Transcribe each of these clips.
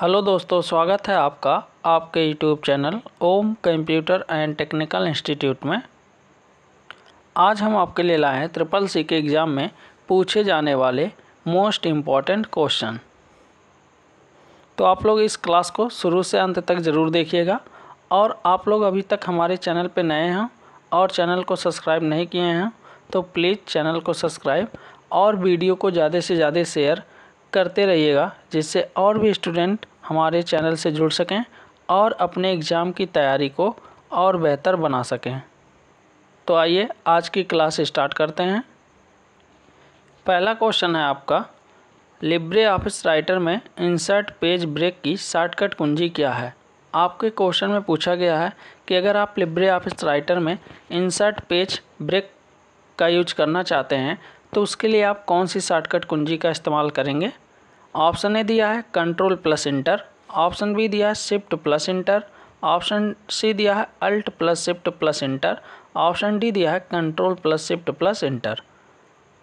hello दोस्तों स्वागत है आपका आपके YouTube channel Om computer and technical institute में आज हम आपके लिए लाए हैं ट्रिपल सी के एग्ज़ाम में पूछे जाने वाले मोस्ट इम्पॉर्टेंट क्वेश्चन तो आप लोग इस क्लास को शुरू से अंत तक ज़रूर देखिएगा और आप लोग अभी तक हमारे चैनल पर नए हैं और चैनल को सब्सक्राइब नहीं किए हैं तो प्लीज़ चैनल को सब्सक्राइब और वीडियो को ज़्यादा से ज़्यादा शेयर करते रहिएगा जिससे और भी स्टूडेंट हमारे चैनल से जुड़ सकें और अपने एग्ज़ाम की तैयारी को और बेहतर बना सकें तो आइए आज की क्लास स्टार्ट करते हैं पहला क्वेश्चन है आपका लिब्रे ऑफिस राइटर में इंसर्ट पेज ब्रेक की शॉर्टकट कुंजी क्या है आपके क्वेश्चन में पूछा गया है कि अगर आप लिब्रे ऑफिस राइटर में इंसर्ट पेज ब्रेक का यूज करना चाहते हैं तो उसके लिए आप कौन सी शॉर्टकट कुंजी का इस्तेमाल करेंगे ऑप्शन ए दिया है control plus enter option B दिया है shift plus enter option C दिया है alt plus shift plus enter option D दिया है control plus shift plus enter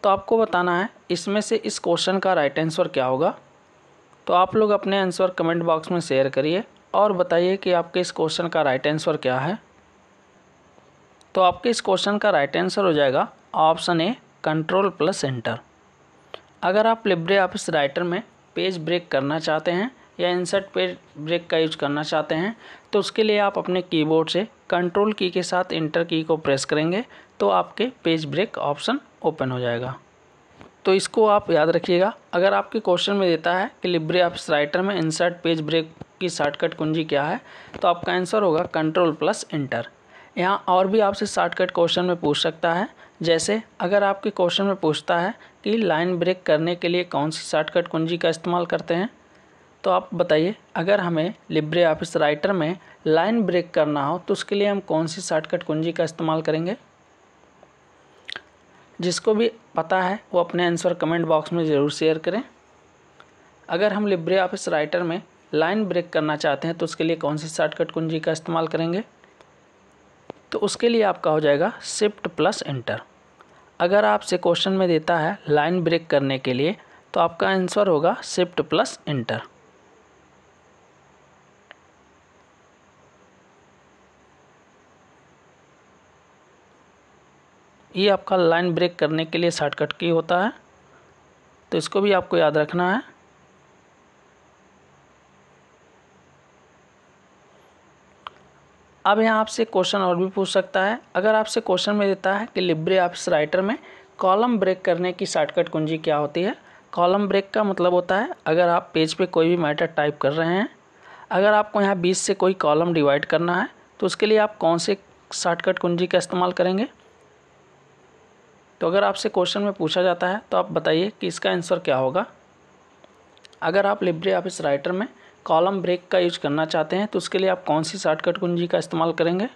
तो आपको बताना है इसमें से इस क्वेश्चन का राइट आंसर क्या होगा तो आप लोग अपने आंसर कमेंट बॉक्स में शेयर करिए और बताइए कि आपके इस क्वेश्चन का राइट आंसर क्या है तो आपके इस क्वेश्चन का राइट आंसर हो जाएगा option A control plus enter अगर आप लिब्रे ऑफिस राइटर में पेज ब्रेक करना चाहते हैं या इंसर्ट पेज ब्रेक का यूज करना चाहते हैं तो उसके लिए आप अपने कीबोर्ड से कंट्रोल की के साथ इंटर की को प्रेस करेंगे तो आपके पेज ब्रेक ऑप्शन ओपन हो जाएगा तो इसको आप याद रखिएगा अगर आपके क्वेश्चन में देता है कि लिब्रे ऑप्स राइटर में इंसर्ट पेज ब्रेक की शॉर्टकट कुंजी क्या है तो आपका आंसर होगा कंट्रोल प्लस इंटर यहाँ और भी आपसे शॉर्टकट क्वेश्चन में पूछ सकता है जैसे अगर आपके क्वेश्चन में पूछता है कि लाइन ब्रेक करने के लिए कौन सी शॉर्टकट कुंजी का इस्तेमाल करते हैं तो आप बताइए अगर हमें लिब्रे ऑफिस राइटर में लाइन ब्रेक करना हो तो उसके लिए हम कौन सी शॉर्टकट कुंजी का इस्तेमाल करेंगे जिसको भी पता है वो अपने आंसर कमेंट बॉक्स में ज़रूर शेयर करें अगर हम लिब्रे ऑफिस राइटर में लाइन ब्रेक करना चाहते हैं तो उसके लिए कौन सी शॉर्टकट कुंजी का इस्तेमाल करेंगे तो उसके लिए आपका हो जाएगा शिफ्ट प्लस इंटर अगर आपसे क्वेश्चन में देता है लाइन ब्रेक करने के लिए तो आपका आंसर होगा शिफ्ट प्लस इंटर ये आपका लाइन ब्रेक करने के लिए शॉर्टकट की होता है तो इसको भी आपको याद रखना है अब यहाँ आपसे क्वेश्चन और भी पूछ सकता है अगर आपसे क्वेश्चन में देता है कि लिब्रे ऑफिस राइटर में कॉलम ब्रेक करने की शॉर्टकट कुंजी क्या होती है कॉलम ब्रेक का मतलब होता है अगर आप पेज पे कोई भी मैटर टाइप कर रहे हैं अगर आपको यहाँ बीच से कोई कॉलम डिवाइड करना है तो उसके लिए आप कौन से शॉर्टकट कुंजी का इस्तेमाल करेंगे तो अगर आपसे क्वेश्चन में पूछा जाता है तो आप बताइए कि इसका आंसर क्या होगा अगर आप लिब्रे ऑफिस राइटर में कॉलम ब्रेक का यूज करना चाहते हैं तो उसके लिए आप कौन सी शॉर्टकट कुंजी का इस्तेमाल करेंगे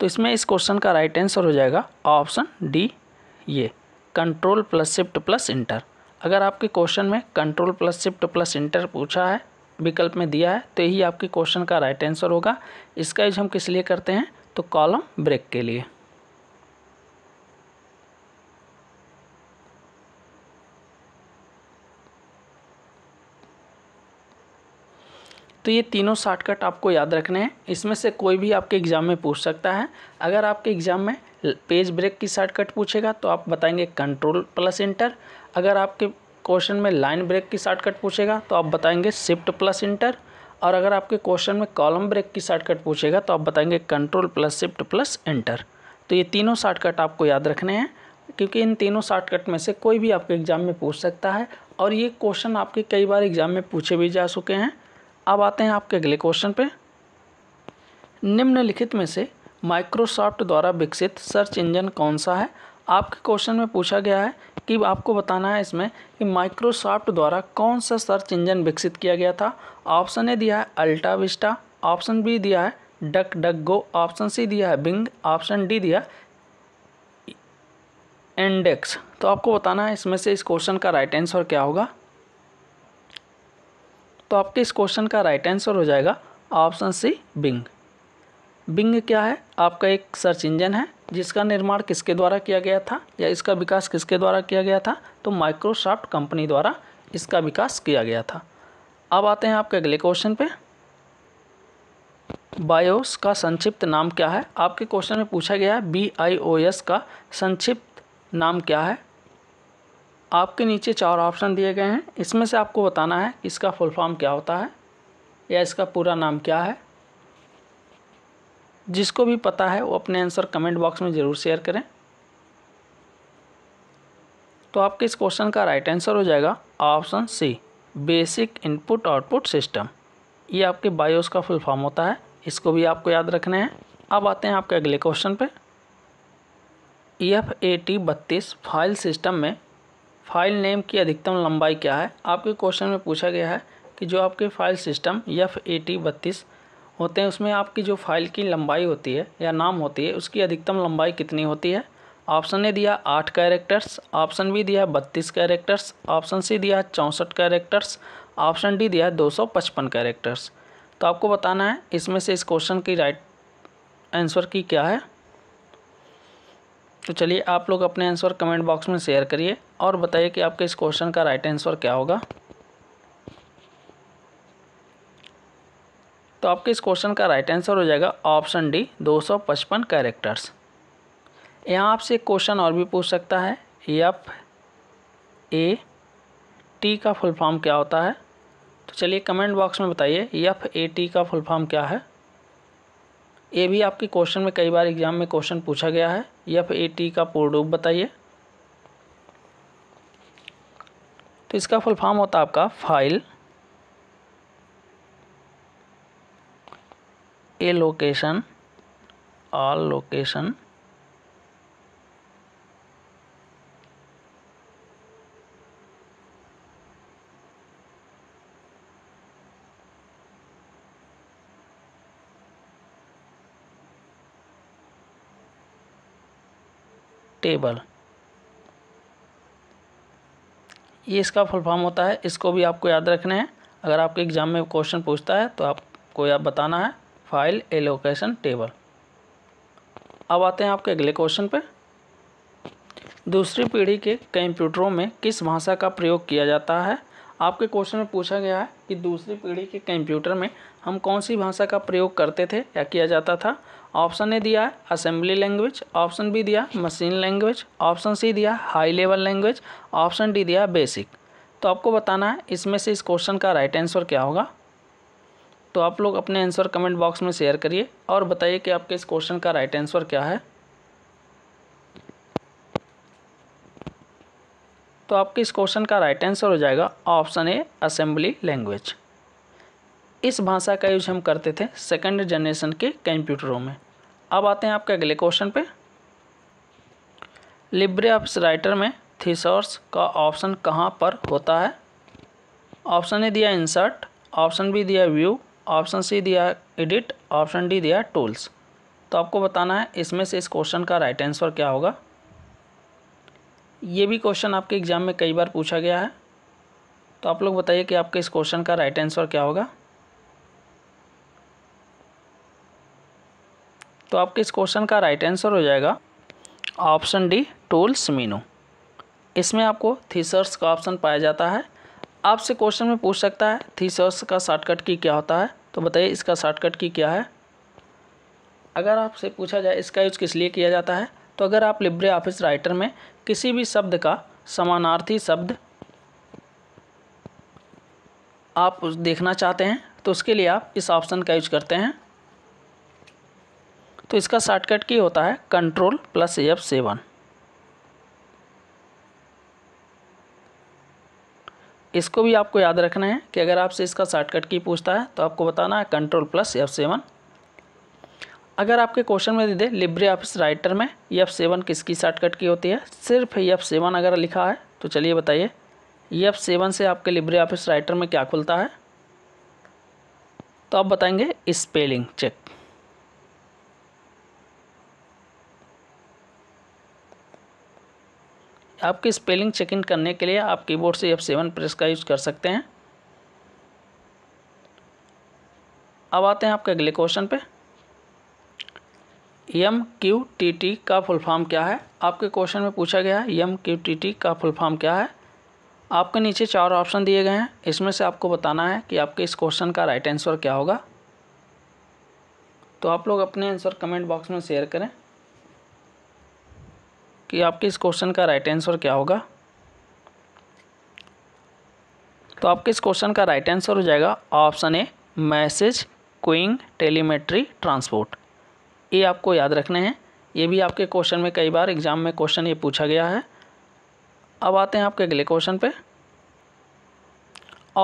तो इसमें इस क्वेश्चन का राइट आंसर हो जाएगा ऑप्शन डी ये control plus shift plus enter अगर आपके क्वेश्चन में control plus shift plus enter पूछा है विकल्प में दिया है तो यही आपके क्वेश्चन का राइट आंसर होगा इसका यूज हम किस लिए करते हैं तो कॉलम ब्रेक के लिए तो ये तीनों शॉर्टकट आपको याद रखने हैं इसमें से कोई भी आपके एग्ज़ाम में पूछ सकता है अगर आपके एग्ज़ाम में पेज ब्रेक की शॉर्टकट पूछेगा तो आप बताएंगे कंट्रोल प्लस इंटर अगर आपके क्वेश्चन में लाइन ब्रेक की शॉर्टकट पूछेगा तो आप बताएंगे शिफ्ट प्लस इंटर और अगर आपके क्वेश्चन में कॉलम ब्रेक की शॉर्टकट पूछेगा तो आप बताएंगे control plus shift plus enter तो ये तीनों शॉर्टकट आपको याद रखने हैं क्योंकि इन तीनों शॉर्टकट में से कोई भी आपके एग्ज़ाम में पूछ सकता है और ये क्वेश्चन आपके कई बार एग्ज़ाम में पूछे भी जा चुके हैं अब आते हैं आपके अगले क्वेश्चन पे निम्नलिखित में से माइक्रोसॉफ्ट द्वारा विकसित सर्च इंजन कौन सा है आपके क्वेश्चन में पूछा गया है कि आपको बताना है इसमें कि माइक्रोसॉफ्ट द्वारा कौन सा सर्च इंजन विकसित किया गया था ऑप्शन ए दिया है अल्टा विस्टा ऑप्शन बी दिया है Duck Duck Go option C दिया है बिंग ऑप्शन डी दिया इंडेक्स तो आपको बताना है इसमें से इस क्वेश्चन का राइट आंसर क्या होगा तो आपके इस क्वेश्चन का राइट आंसर हो जाएगा ऑप्शन सी बिंग बिंग क्या है आपका एक सर्च इंजन है जिसका निर्माण किसके द्वारा किया गया था या इसका विकास किसके द्वारा किया गया था तो माइक्रोसॉफ्ट कंपनी द्वारा इसका विकास किया गया था अब आते हैं आपके अगले क्वेश्चन पे बायोस का संक्षिप्त नाम क्या है आपके क्वेश्चन में पूछा गया है बी आई ओ एस का संक्षिप्त नाम क्या है आपके नीचे चार ऑप्शन दिए गए हैं इसमें से आपको बताना है इसका फुल फॉर्म क्या होता है या इसका पूरा नाम क्या है जिसको भी पता है वो अपने आंसर कमेंट बॉक्स में ज़रूर शेयर करें तो आपके इस क्वेश्चन का राइट आंसर हो जाएगा option C basic input output system ये आपके बायोस का फुल फॉर्म होता है इसको भी आपको याद रखने हैं अब आते हैं आपके अगले क्वेश्चन पे ई एफ ए टी बत्तीस फाइल सिस्टम में फाइल नेम की अधिकतम लंबाई क्या है आपके क्वेश्चन में पूछा गया है कि जो आपके file system F A T बत्तीस होते हैं उसमें आपकी जो फाइल की लंबाई होती है या नाम होती है उसकी अधिकतम लंबाई कितनी होती है ऑप्शन ए दिया आठ कैरेक्टर्स ऑप्शन बी दिया बत्तीस कैरेक्टर्स ऑप्शन सी दिया चौंसठ कैरेक्टर्स ऑप्शन डी दिया दो सौ पचपन कैरेक्टर्स तो आपको बताना है इसमें से इस क्वेश्चन की राइट आंसर की क्या है तो चलिए आप लोग अपने आंसर कमेंट बॉक्स में शेयर करिए और बताइए कि आपके इस क्वेश्चन का राइट आंसर क्या होगा तो आपके इस क्वेश्चन का राइट आंसर हो जाएगा ऑप्शन डी 255 कैरेक्टर्स यहाँ आपसे एक क्वेश्चन और भी पूछ सकता है यप ए टी का फुल फॉर्म क्या होता है तो चलिए कमेंट बॉक्स में बताइए यफ ए टी का फुल फॉर्म क्या है ये भी आपके क्वेश्चन में कई बार एग्जाम में क्वेश्चन पूछा गया है एफ ए टी का पूर्ण रूप बताइए तो इसका फुल फॉर्म होता है आपका file allocation allocation table ये इसका फुल फॉर्म होता है इसको भी आपको याद रखने हैं अगर आपके एग्ज़ाम में क्वेश्चन पूछता है तो आपको याद बताना है फाइल एलोकेशन टेबल अब आते हैं आपके अगले क्वेश्चन पे दूसरी पीढ़ी के कंप्यूटरों में किस भाषा का प्रयोग किया जाता है आपके क्वेश्चन में पूछा गया है कि दूसरी पीढ़ी के कंप्यूटर में हम कौन सी भाषा का प्रयोग करते थे या किया जाता था ऑप्शन ए दिया है असेंबली लैंग्वेज ऑप्शन बी दिया मशीन लैंग्वेज ऑप्शन सी दिया high level language option D दिया बेसिक तो आपको बताना है इसमें से इस क्वेश्चन का राइट आंसर क्या होगा तो आप लोग अपने आंसर कमेंट बॉक्स में शेयर करिए और बताइए कि आपके इस क्वेश्चन का राइट आंसर क्या है तो आपके इस क्वेश्चन का राइट आंसर हो जाएगा ऑप्शन ए असेंबली लैंग्वेज इस भाषा का यूज हम करते थे सेकेंड जनरेशन के कंप्यूटरों में अब आते हैं आपके अगले क्वेश्चन पे लिब्रे ऑफिस राइटर में थीसोर्स का ऑप्शन कहाँ पर होता है ऑप्शन ए दिया इंसर्ट ऑप्शन बी दिया व्यू ऑप्शन सी दिया एडिट ऑप्शन डी दिया टूल्स तो आपको बताना है इसमें से इस क्वेश्चन का राइट आंसर क्या होगा ये भी क्वेश्चन आपके एग्ज़ाम में कई बार पूछा गया है तो आप लोग बताइए कि आपके इस क्वेश्चन का राइट आंसर क्या होगा तो आपके इस क्वेश्चन का राइट आंसर हो जाएगा ऑप्शन डी टूल्स मीनू इसमें आपको थीसर्स का ऑप्शन पाया जाता है आपसे क्वेश्चन में पूछ सकता है थीसर्स का शॉर्टकट की क्या होता है तो बताइए इसका शॉर्टकट की क्या है अगर आपसे पूछा जाए इसका यूज किस लिए किया जाता है तो अगर आप लिब्रे ऑफिस राइटर में किसी भी शब्द का समानार्थी शब्द आप देखना चाहते हैं तो उसके लिए आप इस ऑप्शन का यूज करते हैं तो इसका शॉर्टकट की होता है कंट्रोल प्लस एफ सेवन इसको भी आपको याद रखना है कि अगर आपसे इसका शॉर्टकट की पूछता है तो आपको बताना है कंट्रोल प्लस एफ सेवन अगर आपके क्वेश्चन में दे दे लिब्रे ऑफिस राइटर में एफ सेवन किसकी शॉर्टकट की होती है सिर्फ एफ सेवन अगर लिखा है तो चलिए बताइए एफ सेवन से आपके लिब्रे ऑफिस राइटर में क्या खुलता है तो आप बताएंगे स्पेलिंग चेक आपकी स्पेलिंग चेक इन करने के लिए आप कीबोर्ड से एफ सेवन प्रेस का यूज़ कर सकते हैं अब आते हैं आपके अगले क्वेश्चन पे एम क्यू टी टी का फुल फॉर्म क्या है आपके क्वेश्चन में पूछा गया है एम क्यू टी टी का फुल फॉर्म क्या है आपके नीचे चार ऑप्शन दिए गए हैं इसमें से आपको बताना है कि आपके इस क्वेश्चन का राइट आंसर क्या होगा तो आप लोग अपने आंसर कमेंट बॉक्स में शेयर करें कि आपके इस क्वेश्चन का राइट आंसर क्या होगा तो आपके इस क्वेश्चन का राइट आंसर हो जाएगा option A message queuing telemetry transport ये आपको याद रखने हैं ये भी आपके क्वेश्चन में कई बार एग्जाम में क्वेश्चन ये पूछा गया है अब आते हैं आपके अगले क्वेश्चन पे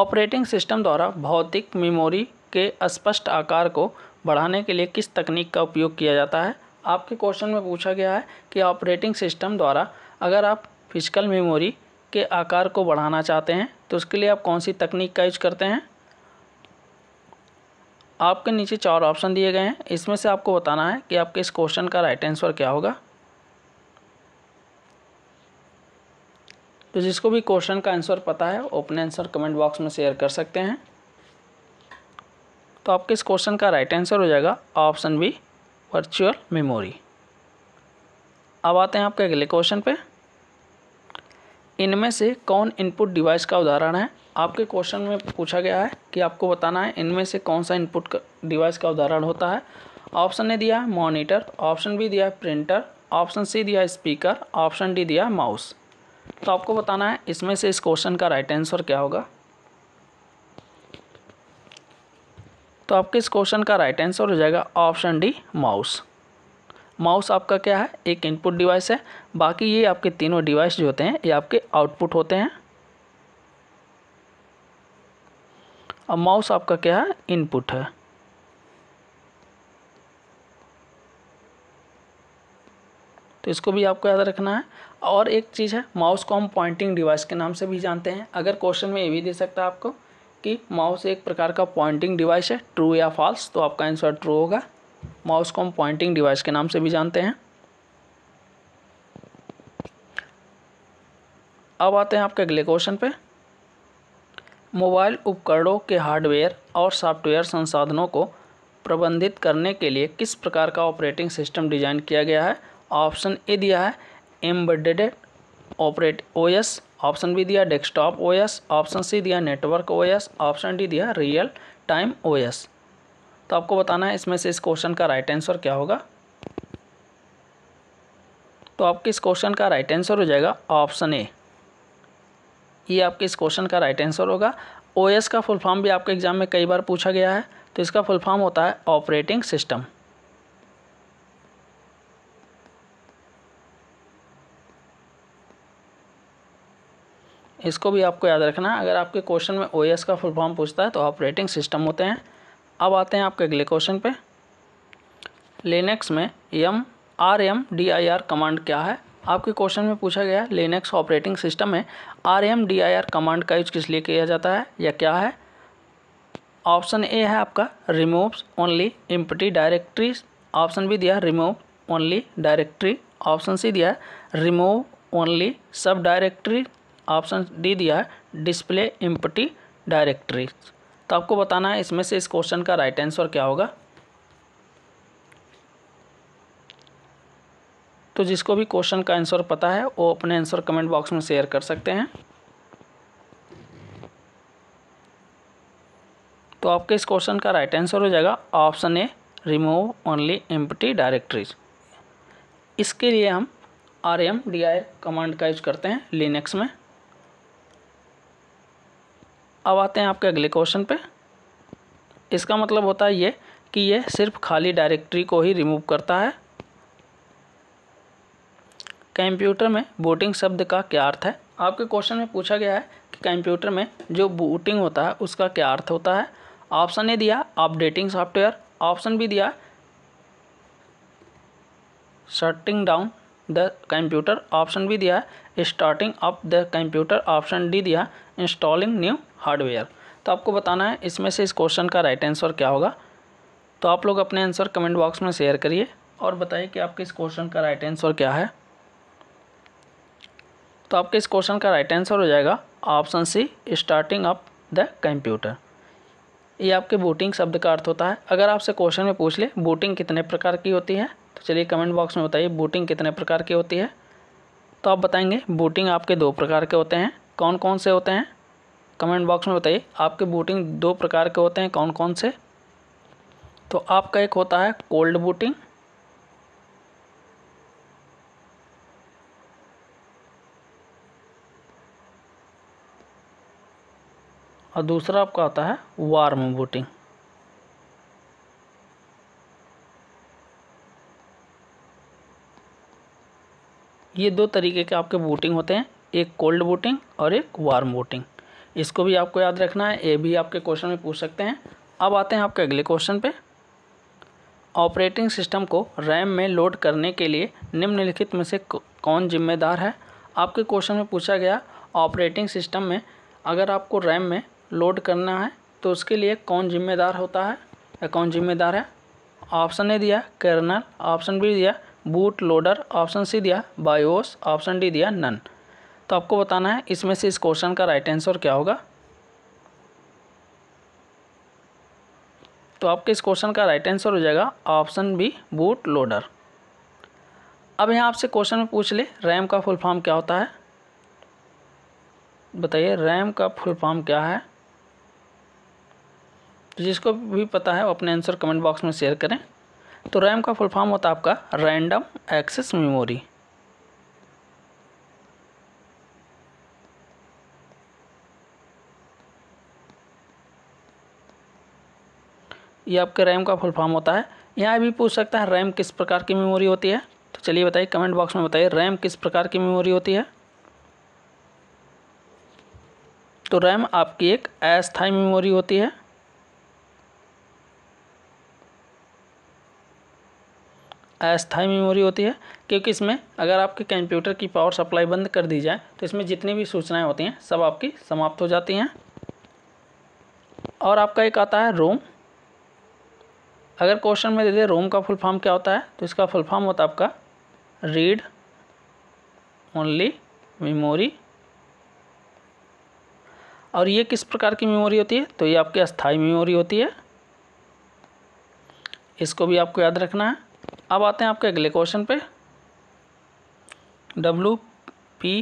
ऑपरेटिंग सिस्टम द्वारा भौतिक मेमोरी के स्पष्ट आकार को बढ़ाने के लिए किस तकनीक का उपयोग किया जाता है आपके क्वेश्चन में पूछा गया है कि ऑपरेटिंग सिस्टम द्वारा अगर आप फिजिकल मेमोरी के आकार को बढ़ाना चाहते हैं तो उसके लिए आप कौन सी तकनीक का यूज करते हैं आपके नीचे चार ऑप्शन दिए गए हैं इसमें से आपको बताना है कि आपके इस क्वेश्चन का राइट आंसर क्या होगा तो जिसको भी क्वेश्चन का आंसर पता है ओपन आंसर कमेंट बॉक्स में शेयर कर सकते हैं तो आपके इस क्वेश्चन का राइट आंसर हो जाएगा ऑप्शन बी वर्चुअल मेमोरी अब आते हैं आपके अगले क्वेश्चन पे इनमें से कौन इनपुट डिवाइस का उदाहरण है आपके क्वेश्चन में पूछा गया है कि आपको बताना है इनमें से कौन सा इनपुट डिवाइस का उदाहरण होता है ऑप्शन ने दिया है मॉनिटर ऑप्शन बी दिया है प्रिंटर ऑप्शन सी दिया स्पीकर ऑप्शन डी दिया माउस तो आपको बताना है इसमें से इस क्वेश्चन का राइट आंसर क्या होगा तो आपके इस क्वेश्चन का राइट आंसर हो जाएगा ऑप्शन डी माउस माउस आपका क्या है एक इनपुट डिवाइस है बाकी ये आपके तीनों डिवाइस जो होते हैं ये आपके आउटपुट होते हैं और माउस आपका क्या है इनपुट है तो इसको भी आपको याद रखना है और एक चीज़ है माउस को हम पॉइंटिंग डिवाइस के नाम से भी जानते हैं अगर क्वेश्चन में ये भी दे सकता है आपको की माउस एक प्रकार का पॉइंटिंग डिवाइस है ट्रू या फॉल्स तो आपका आंसर ट्रू होगा माउस को हम पॉइंटिंग डिवाइस के नाम से भी जानते हैं अब आते हैं आपके अगले क्वेश्चन पे मोबाइल उपकरणों के हार्डवेयर और सॉफ्टवेयर संसाधनों को प्रबंधित करने के लिए किस प्रकार का ऑपरेटिंग सिस्टम डिजाइन किया गया है ऑप्शन ए दिया है embedded operate OS option B दिया डेस्कटॉप ओएस ऑप्शन सी दिया नेटवर्क ओएस ऑप्शन डी दिया रियल टाइम ओएस तो आपको बताना है इसमें से इस क्वेश्चन का राइट आंसर क्या होगा तो आपके इस क्वेश्चन का राइट आंसर हो जाएगा ऑप्शन ए ये आपके इस क्वेश्चन का राइट आंसर होगा ओएस का फुल फॉर्म भी आपके एग्जाम में कई बार पूछा गया है तो इसका फुल फॉर्म होता है ऑपरेटिंग सिस्टम इसको भी आपको याद रखना है अगर आपके क्वेश्चन में ओ का फुल फॉर्म पूछता है तो ऑपरेटिंग सिस्टम होते हैं अब आते हैं आपके अगले क्वेश्चन पे लेनेक्स में M R M D I R command क्या है आपके क्वेश्चन में पूछा गया है लेनेक्स ऑपरेटिंग सिस्टम में R M D I R command का यूज किस लिए किया जाता है या क्या है ऑप्शन ए है आपका removes only empty directory option B दिया remove only directory option C दिया remove only sub directory option D दिया है डिस्प्ले इम्पटी डायरेक्टरी तो आपको बताना है इसमें से इस क्वेश्चन का राइट आंसर क्या होगा तो जिसको भी क्वेश्चन का आंसर पता है वो अपने आंसर कमेंट बॉक्स में शेयर कर सकते हैं तो आपके इस क्वेश्चन का राइट आंसर हो जाएगा option A remove only empty directories इसके लिए हम R M D I command का यूज करते हैं लिनक्स में अब आते हैं आपके अगले क्वेश्चन पे इसका मतलब होता है ये कि ये सिर्फ खाली डायरेक्टरी को ही रिमूव करता है कंप्यूटर में बूटिंग शब्द का क्या अर्थ है आपके क्वेश्चन में पूछा गया है कि कंप्यूटर में जो बूटिंग होता है उसका क्या अर्थ होता है ऑप्शन ए दिया अपडेटिंग सॉफ्टवेयर ऑप्शन बी दिया shutting down the computer option B दिया है starting up the computer option D दिया इंस्टॉलिंग न्यू हार्डवेयर तो आपको बताना है इसमें से इस क्वेश्चन का राइट आंसर क्या होगा तो आप लोग अपने आंसर कमेंट बॉक्स में शेयर करिए और बताइए कि आपके इस क्वेश्चन का राइट आंसर क्या है तो आपके इस क्वेश्चन का राइट आंसर हो जाएगा option C starting up the computer ये आपके बूटिंग शब्द का अर्थ होता है अगर आपसे क्वेश्चन में पूछ ले बूटिंग कितने प्रकार की होती है तो चलिए कमेंट बॉक्स में बताइए बूटिंग कितने प्रकार की होती है तो आप बताएंगे बूटिंग आपके दो प्रकार के होते हैं कौन कौन से होते हैं कमेंट बॉक्स में बताइए आपके बूटिंग दो प्रकार के होते हैं कौन कौन से तो आपका एक होता है कोल्ड बूटिंग और दूसरा आपका आता है वार्म बूटिंग ये दो तरीके के आपके बूटिंग होते हैं एक कोल्ड वोटिंग और एक वार्म वोटिंग इसको भी आपको याद रखना है ये भी आपके क्वेश्चन में पूछ सकते हैं अब आते हैं आपके अगले क्वेश्चन पे ऑपरेटिंग सिस्टम को रैम में लोड करने के लिए निम्नलिखित में से कौन जिम्मेदार है आपके क्वेश्चन में पूछा गया ऑपरेटिंग सिस्टम में अगर आपको रैम में लोड करना है तो उसके लिए कौन जिम्मेदार होता है या कौन जिम्मेदार है ऑप्शन ए दिया कर्नल ऑप्शन बी दिया बूट लोडर ऑप्शन सी दिया बायोस ऑप्शन डी दिया नन तो आपको बताना है इसमें से इस क्वेश्चन का राइट आंसर क्या होगा तो आपके इस क्वेश्चन का राइट आंसर हो जाएगा ऑप्शन बी बूट लोडर अब यहाँ आपसे क्वेश्चन में पूछ ले रैम का फुल फॉर्म क्या होता है बताइए रैम का फुल फॉर्म क्या है तो जिसको भी पता है वो अपने आंसर कमेंट बॉक्स में शेयर करें तो रैम का फुल फॉर्म होता है आपका रैंडम एक्सेस मेमोरी ये आपके रैम का फुल फॉर्म होता है यहाँ भी पूछ सकता है रैम किस प्रकार की मेमोरी होती है तो चलिए बताइए कमेंट बॉक्स में बताइए रैम किस प्रकार की मेमोरी होती है तो रैम आपकी एक अस्थाई मेमोरी होती है अस्थाई मेमोरी होती है क्योंकि इसमें अगर आपके कंप्यूटर की पावर सप्लाई बंद कर दी जाए तो इसमें जितनी भी सूचनाएं होती हैं सब आपकी समाप्त हो जाती हैं और आपका एक आता है रोम अगर क्वेश्चन में दे दे रोम का फुल फॉर्म क्या होता है तो इसका फुल फॉर्म होता है आपका रीड ओनली मेमोरी और ये किस प्रकार की मेमोरी होती है तो ये आपकी अस्थाई मेमोरी होती है इसको भी आपको याद रखना है अब आते हैं आपके अगले क्वेश्चन पे डब्लू पी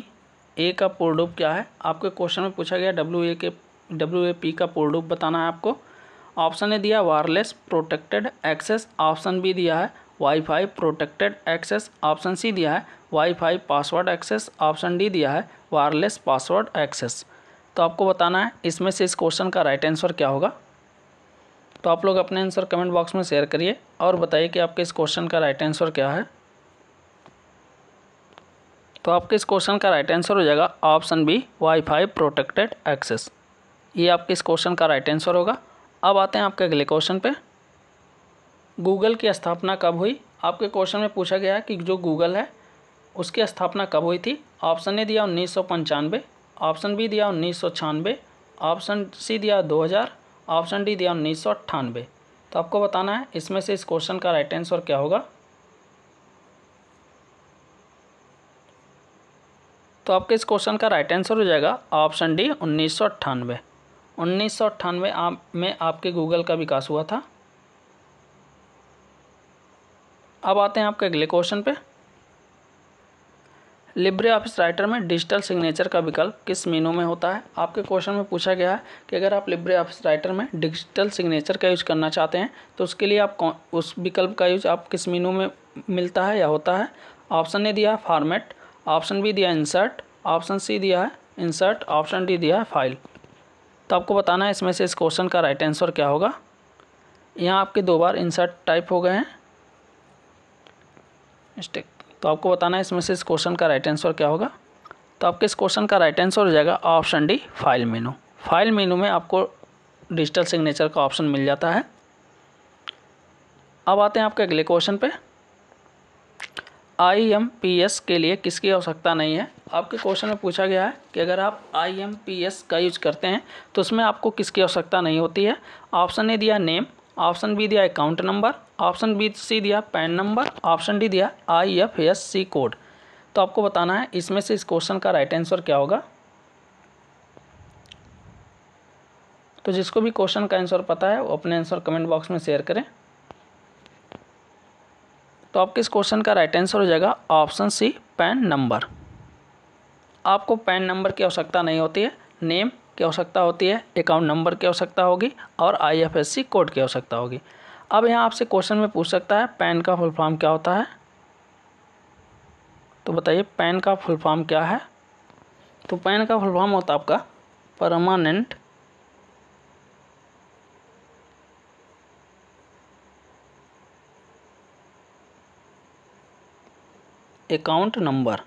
ए का पूर्णरूप क्या है आपके क्वेश्चन में पूछा गया डब्ल्यू ए के डब्ल्यू ए पी का पूर्णरूप बताना है आपको ऑप्शन ए दिया wireless protected access option B दिया है WiFi protected access option C दिया है WiFi password access option D दिया है वायरलेस पासवर्ड एक्सेस तो आपको बताना है इसमें से इस क्वेश्चन का राइट आंसर क्या होगा तो आप लोग अपने आंसर कमेंट बॉक्स में शेयर करिए और बताइए कि आपके इस क्वेश्चन का राइट आंसर क्या है तो आपके इस क्वेश्चन का राइट आंसर हो जाएगा option B WiFi protected access ये आपके इस क्वेश्चन का राइट आंसर होगा अब आते हैं आपके अगले क्वेश्चन पे गूगल की स्थापना कब हुई आपके क्वेश्चन में पूछा गया है कि जो गूगल है उसकी स्थापना कब हुई थी ऑप्शन ए दिया उन्नीस ऑप्शन बी दिया उन्नीस ऑप्शन सी दिया 2000 ऑप्शन डी दिया उन्नीस तो आपको बताना है इसमें से इस क्वेश्चन का राइट आंसर क्या होगा तो आपके इस क्वेश्चन का राइट आंसर हो जाएगा ऑप्शन डी उन्नीस सौ अट्ठानवे उन्नीस सौ अट्ठानवे आप में आपके गूगल का विकास हुआ था अब आते हैं आपके अगले क्वेश्चन पे लिब्रे ऑफिस राइटर में डिजिटल सिग्नेचर का विकल्प किस मीनू में होता है आपके क्वेश्चन में पूछा गया है कि अगर आप लिब्रे ऑफिस राइटर में डिजिटल सिग्नेचर का यूज करना चाहते हैं तो उसके लिए आप कौन उस विकल्प का यूज आप किस मीनू में मिलता है या होता है ऑप्शन ने दिया है फॉर्मेट ऑप्शन बी दिया इंसर्ट ऑप्शन सी दिया है इंसर्ट ऑप्शन डी दिया है फाइल तो आपको बताना है इसमें से इस क्वेश्चन का राइट आंसर क्या होगा यहाँ आपके दो बार इंसर्ट टाइप हो गए हैं मिस्टेक तो आपको बताना है इसमें से इस क्वेश्चन का राइट आंसर क्या होगा तो आपके इस क्वेश्चन का राइट आंसर हो जाएगा option D file menu file menu में आपको डिजिटल सिग्नेचर का ऑप्शन मिल जाता है अब आते हैं आपके अगले क्वेश्चन पर आईएमपीएस के लिए किसकी आवश्यकता नहीं है आपके क्वेश्चन में पूछा गया है कि अगर आप आईएमपीएस का यूज करते हैं तो उसमें आपको किसकी आवश्यकता नहीं होती है ऑप्शन ए दिया नेम ऑप्शन बी दिया account number option B C दिया पैन नंबर ऑप्शन डी दिया I F S C code तो आपको बताना है इसमें से इस क्वेश्चन का राइट आंसर क्या होगा तो जिसको भी क्वेश्चन का आंसर पता है वो अपने आंसर कमेंट बॉक्स में शेयर करें तो आपके इस क्वेश्चन का राइट आंसर हो जाएगा ऑप्शन सी पैन नंबर आपको पैन नंबर की आवश्यकता नहीं होती है नेम की आवश्यकता होती है अकाउंट नंबर की आवश्यकता होगी और आईएफएससी कोड की आवश्यकता होगी अब यहाँ आपसे क्वेश्चन में पूछ सकता है पैन का फुल फॉर्म क्या होता है तो बताइए पैन का फुल फॉर्म क्या है तो पैन का फुल फॉर्म होता है आपका परमानेंट अकाउंट नंबर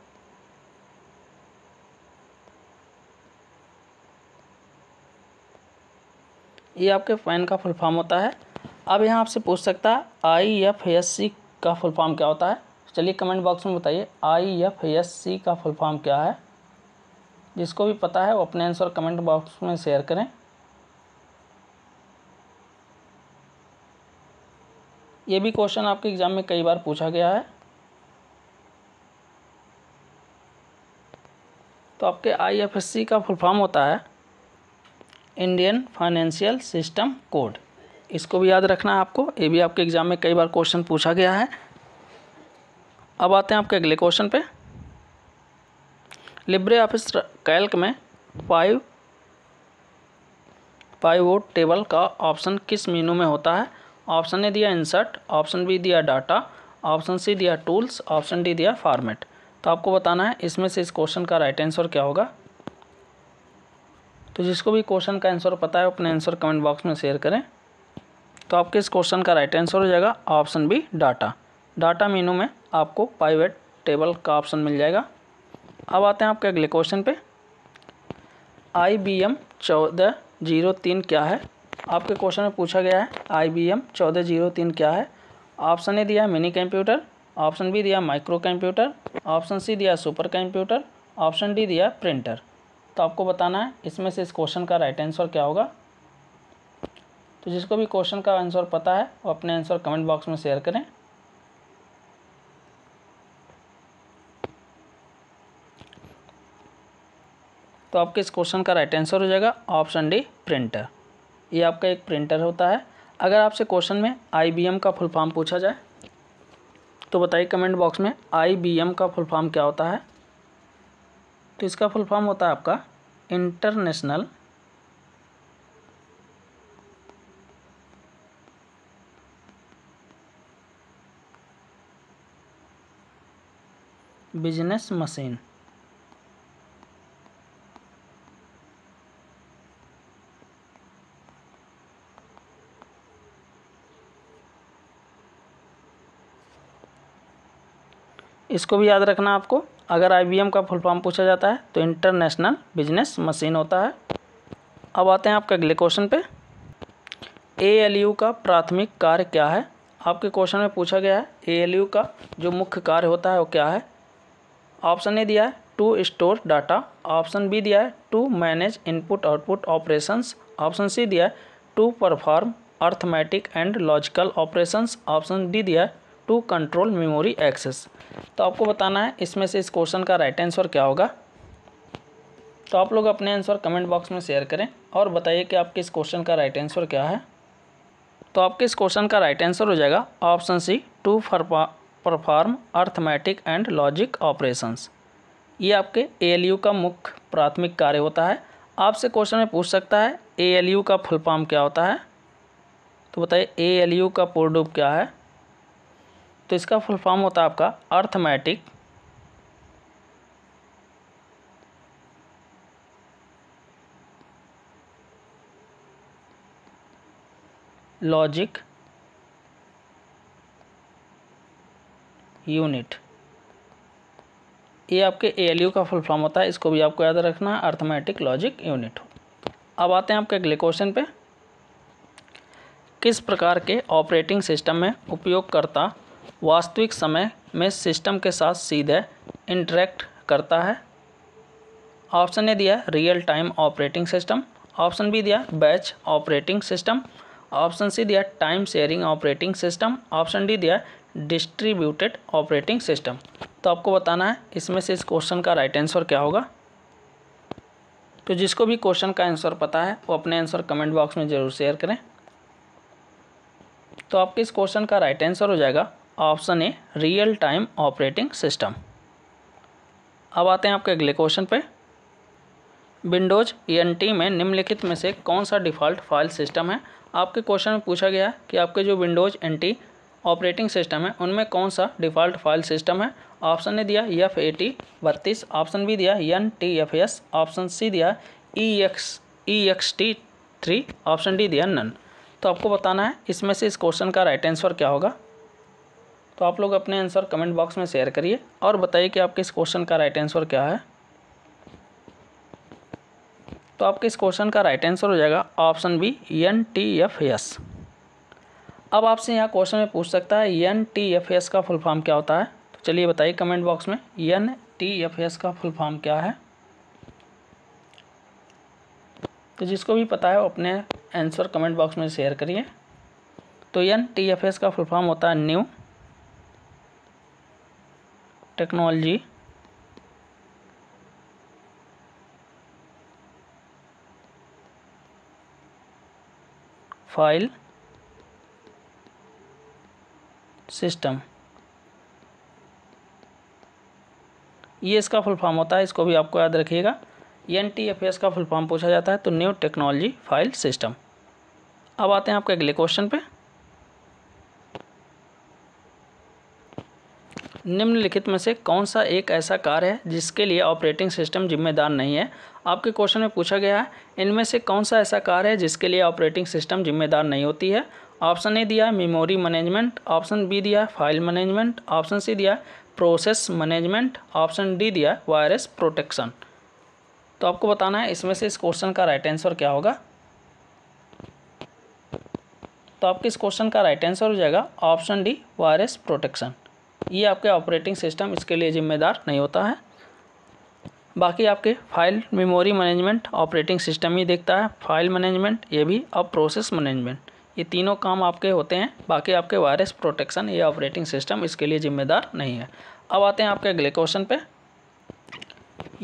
ये आपके पैन का फुल फॉर्म होता है अब यहाँ आपसे पूछ सकता है आई एफ एस सी का फुल फॉर्म क्या होता है चलिए कमेंट बॉक्स में बताइए आई एफ एस सी का फुल फॉर्म क्या है जिसको भी पता है वो अपने आंसर कमेंट बॉक्स में शेयर करें ये भी क्वेश्चन आपके एग्ज़ाम में कई बार पूछा गया है तो आपके आईएफएससी का फुल फॉर्म होता है इंडियन फाइनेंशियल सिस्टम कोड इसको भी याद रखना है आपको ये भी आपके एग्ज़ाम में कई बार क्वेश्चन पूछा गया है अब आते हैं आपके अगले क्वेश्चन पे लिब्रे ऑफिस कैल्क में फाइव पाइवोट टेबल का ऑप्शन किस मीनू में होता है ऑप्शन ए दिया इंसर्ट ऑप्शन बी दिया डाटा ऑप्शन सी दिया टूल्स ऑप्शन डी दिया फॉर्मेट तो आपको बताना है इसमें से इस क्वेश्चन का राइट आंसर क्या होगा तो जिसको भी क्वेश्चन का आंसर पता है अपने आंसर कमेंट बॉक्स में शेयर करें तो आपके इस क्वेश्चन का राइट आंसर हो जाएगा option B data data menu में आपको पाइवेट टेबल का ऑप्शन मिल जाएगा अब आते हैं आपके अगले क्वेश्चन पे आई बी एम चौदह जीरो तीन क्या है आपके क्वेश्चन में पूछा गया है आई बी एम चौदह जीरो तीन क्या है ऑप्शन ए दिया है मिनी कंप्यूटर ऑप्शन बी दिया माइक्रो कंप्यूटर ऑप्शन सी दिया सुपर कंप्यूटर ऑप्शन डी दिया प्रिंटर तो आपको बताना है इसमें से इस क्वेश्चन का राइट आंसर क्या होगा तो जिसको भी क्वेश्चन का आंसर पता है वो अपने आंसर कमेंट बॉक्स में शेयर करें तो आपके इस क्वेश्चन का राइट आंसर हो जाएगा ऑप्शन डी प्रिंटर ये आपका एक प्रिंटर होता है अगर आपसे क्वेश्चन में आई का फुल फॉर्म पूछा जाए तो बताइए कमेंट बॉक्स में आईबीएम का फुल फॉर्म क्या होता है तो इसका फुल फॉर्म होता है आपका इंटरनेशनल बिजनेस मशीन इसको भी याद रखना आपको अगर आई का फुल फॉर्म पूछा जाता है तो इंटरनेशनल बिजनेस मशीन होता है अब आते हैं आपके अगले क्वेश्चन पे ए का प्राथमिक कार्य क्या है आपके क्वेश्चन में पूछा गया है ए का जो मुख्य कार्य होता है वो क्या है ऑप्शन ए दिया है to store data option B दिया है to manage input output operations option C दिया है to perform arithmetic and logical operations option D दिया है टू कंट्रोल मेमोरी एक्सेस तो आपको बताना है इसमें से इस क्वेश्चन का राइट आंसर क्या होगा तो आप लोग अपने आंसर कमेंट बॉक्स में शेयर करें और बताइए कि आपके इस क्वेश्चन का राइट आंसर क्या है तो आपके इस क्वेश्चन का राइट आंसर हो जाएगा option C to perform arithmetic and logic operations ये आपके ए का मुख्य प्राथमिक कार्य होता है आपसे क्वेश्चन में पूछ सकता है ए का फुल फॉर्म क्या होता है तो बताइए ए का पूर्ण रूप क्या है तो इसका फुल फॉर्म होता है आपका अर्थमैटिक लॉजिक यूनिट ये आपके ए का फुल फॉर्म होता है इसको भी आपको याद रखना है अर्थमेटिक लॉजिक यूनिट अब आते हैं आपके अगले क्वेश्चन पे किस प्रकार के ऑपरेटिंग सिस्टम में उपयोगकर्ता वास्तविक समय में सिस्टम के साथ सीधे इंटरेक्ट करता है ऑप्शन ए दिया real time operating system option B दिया batch operating system option C दिया time sharing operating system option D दिया डिस्ट्रीब्यूटेड ऑपरेटिंग सिस्टम तो आपको बताना है इसमें से इस क्वेश्चन का राइट आंसर क्या होगा तो जिसको भी क्वेश्चन का आंसर पता है वो अपने आंसर कमेंट बॉक्स में ज़रूर शेयर करें तो आपके इस क्वेश्चन का राइट आंसर हो जाएगा option A real time operating system अब आते हैं आपके अगले क्वेश्चन पे विंडोज ई में निम्नलिखित में से कौन सा डिफ़ॉल्ट फाइल सिस्टम है आपके क्वेश्चन में पूछा गया कि आपके जो विंडोज एन ऑपरेटिंग सिस्टम है उनमें कौन सा डिफ़ॉल्ट फाइल सिस्टम है ऑप्शन ने दिया एफ ए टी बत्तीस ऑप्शन बी दिया N T F S option C दिया E X E X T three option D दिया नन तो आपको बताना है इसमें से इस क्वेश्चन का राइट आंसर क्या होगा तो आप लोग अपने आंसर कमेंट बॉक्स में शेयर करिए और बताइए कि आपके इस क्वेश्चन का राइट आंसर क्या है तो आपके इस क्वेश्चन का राइट आंसर हो जाएगा option B N T F S अब आपसे यहाँ क्वेश्चन में पूछ सकता है एन टी एफ एस का फुल फॉर्म क्या होता है तो चलिए बताइए कमेंट बॉक्स में एन टी एफ एस का फुल फॉर्म क्या है तो जिसको भी पता है वो अपने आंसर कमेंट बॉक्स में शेयर करिए तो एन टी एफ एस का फुल फॉर्म होता है न्यू टेक्नोलॉजी फाइल सिस्टम ये इसका फुल फॉर्म होता है इसको भी आपको याद रखिएगा एन टी एफ एस का फुल फॉर्म पूछा जाता है तो न्यू टेक्नोलॉजी फाइल सिस्टम अब आते हैं आपके अगले क्वेश्चन पे निम्नलिखित में से कौन सा एक ऐसा कार्य है जिसके लिए ऑपरेटिंग सिस्टम जिम्मेदार नहीं है आपके क्वेश्चन में पूछा गया है इनमें से कौन सा ऐसा कार्य है जिसके लिए ऑपरेटिंग सिस्टम जिम्मेदार नहीं होती है ऑप्शन ए दिया मेमोरी मैनेजमेंट ऑप्शन बी दिया फाइल मैनेजमेंट ऑप्शन सी दिया प्रोसेस मैनेजमेंट ऑप्शन डी दिया वायरस प्रोटेक्शन तो आपको बताना है इसमें से इस क्वेश्चन का राइट आंसर क्या होगा तो आपके इस क्वेश्चन का राइट आंसर हो जाएगा ऑप्शन डी वायरस प्रोटेक्शन ये आपके ऑपरेटिंग सिस्टम इसके लिए ज़िम्मेदार नहीं होता है बाकी आपके file memory management operating system ही देखता है फाइल मैनेजमेंट ये भी अब प्रोसेस मैनेजमेंट ये तीनों काम आपके होते हैं बाकी आपके वायरस प्रोटेक्शन ये ऑपरेटिंग सिस्टम इसके लिए ज़िम्मेदार नहीं है अब आते हैं आपके अगले क्वेश्चन पे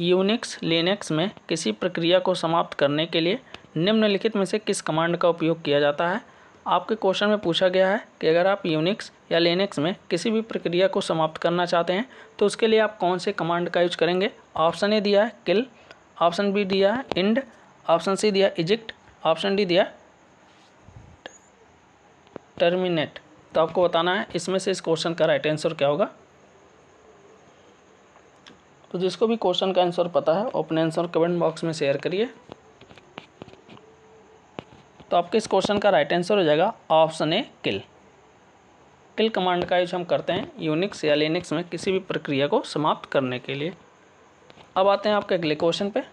यूनिक्स लिनक्स में किसी प्रक्रिया को समाप्त करने के लिए निम्नलिखित में से किस कमांड का उपयोग किया जाता है आपके क्वेश्चन में पूछा गया है कि अगर आप यूनिक्स या लेनेक्स में किसी भी प्रक्रिया को समाप्त करना चाहते हैं तो उसके लिए आप कौन से कमांड का यूज करेंगे ऑप्शन ए दिया है किल ऑप्शन बी दिया है इंड ऑप्शन सी दिया इजिक्ट ऑप्शन डी दिया टर्मिनेट तो आपको बताना है इसमें से इस क्वेश्चन का राइट आंसर क्या होगा तो जिसको भी क्वेश्चन का आंसर पता है अपने आंसर कमेंट बॉक्स में शेयर करिए तो आपके इस क्वेश्चन का राइट आंसर हो जाएगा option A kill kill command का यूज हम करते हैं यूनिक्स या लिनिक्स में किसी भी प्रक्रिया को समाप्त करने के लिए अब आते हैं आपके अगले क्वेश्चन पे